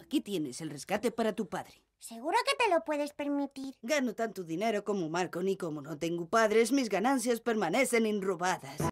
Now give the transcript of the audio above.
Aquí tienes el rescate para tu padre. Seguro que te lo puedes permitir. Gano tanto dinero como Marco, ni como no tengo padres, mis ganancias permanecen inrobadas.